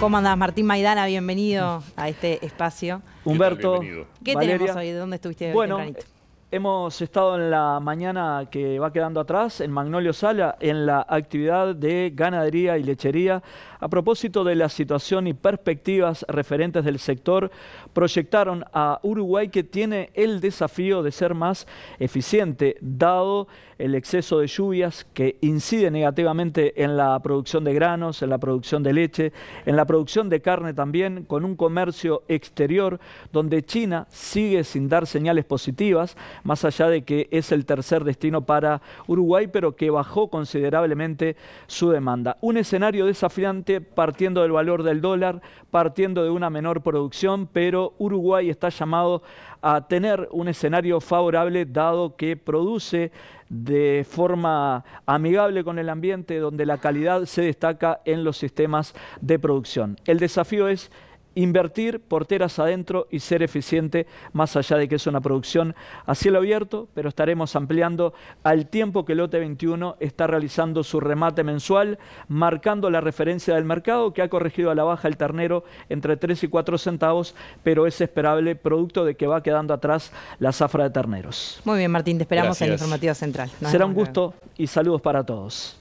¿Cómo andás, Martín Maidana? Bienvenido a este espacio. Humberto. ¿Qué, ¿Qué tenemos hoy? ¿De ¿Dónde estuviste? Bueno, Hemos estado en la mañana que va quedando atrás en Magnolio Sala en la actividad de ganadería y lechería a propósito de la situación y perspectivas referentes del sector proyectaron a Uruguay que tiene el desafío de ser más eficiente dado el exceso de lluvias que incide negativamente en la producción de granos, en la producción de leche, en la producción de carne también con un comercio exterior donde China sigue sin dar señales positivas más allá de que es el tercer destino para Uruguay, pero que bajó considerablemente su demanda. Un escenario desafiante partiendo del valor del dólar, partiendo de una menor producción, pero Uruguay está llamado a tener un escenario favorable dado que produce de forma amigable con el ambiente, donde la calidad se destaca en los sistemas de producción. El desafío es invertir porteras adentro y ser eficiente, más allá de que es una producción a cielo abierto, pero estaremos ampliando al tiempo que el Lote 21 está realizando su remate mensual, marcando la referencia del mercado que ha corregido a la baja el ternero entre 3 y 4 centavos, pero es esperable producto de que va quedando atrás la zafra de terneros. Muy bien, Martín, te esperamos en la informativa Central. Será un gusto y saludos para todos.